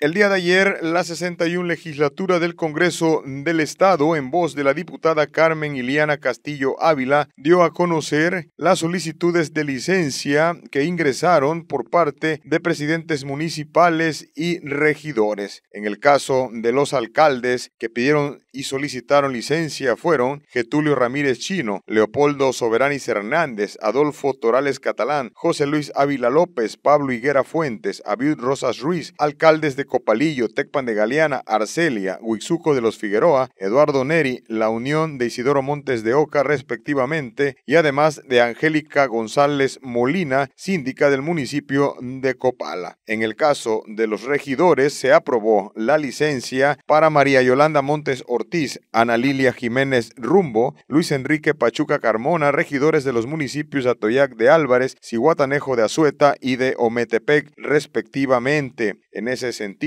El día de ayer, la 61 legislatura del Congreso del Estado, en voz de la diputada Carmen Iliana Castillo Ávila, dio a conocer las solicitudes de licencia que ingresaron por parte de presidentes municipales y regidores. En el caso de los alcaldes que pidieron y solicitaron licencia fueron Getulio Ramírez Chino, Leopoldo Soberanis Hernández, Adolfo Torales Catalán, José Luis Ávila López, Pablo Higuera Fuentes, Abiud Rosas Ruiz, alcaldes de Copalillo, Tecpan de Galeana, Arcelia, Huixuco de los Figueroa, Eduardo Neri, La Unión de Isidoro Montes de Oca, respectivamente, y además de Angélica González Molina, síndica del municipio de Copala. En el caso de los regidores, se aprobó la licencia para María Yolanda Montes Ortiz, Ana Lilia Jiménez Rumbo, Luis Enrique Pachuca Carmona, regidores de los municipios Atoyac de Álvarez, Cihuatanejo de Azueta y de Ometepec, respectivamente. En ese sentido,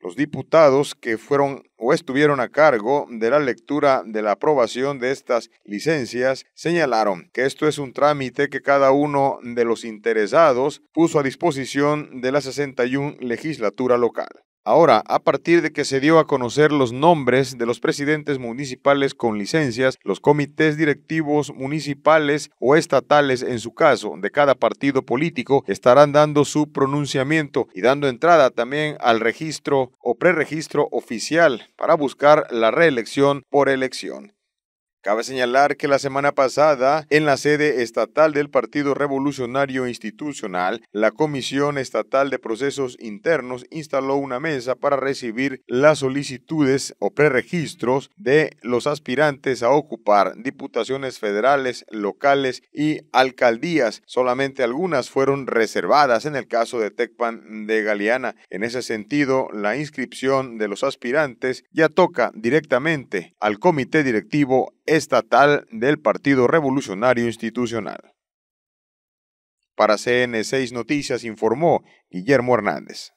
los diputados que fueron o estuvieron a cargo de la lectura de la aprobación de estas licencias señalaron que esto es un trámite que cada uno de los interesados puso a disposición de la 61 legislatura local. Ahora, a partir de que se dio a conocer los nombres de los presidentes municipales con licencias, los comités directivos municipales o estatales, en su caso, de cada partido político, estarán dando su pronunciamiento y dando entrada también al registro o preregistro oficial para buscar la reelección por elección. Cabe señalar que la semana pasada, en la sede estatal del Partido Revolucionario Institucional, la Comisión Estatal de Procesos Internos instaló una mesa para recibir las solicitudes o preregistros de los aspirantes a ocupar diputaciones federales, locales y alcaldías. Solamente algunas fueron reservadas en el caso de Tecpan de Galeana. En ese sentido, la inscripción de los aspirantes ya toca directamente al comité directivo estatal del Partido Revolucionario Institucional. Para CN6 Noticias informó Guillermo Hernández.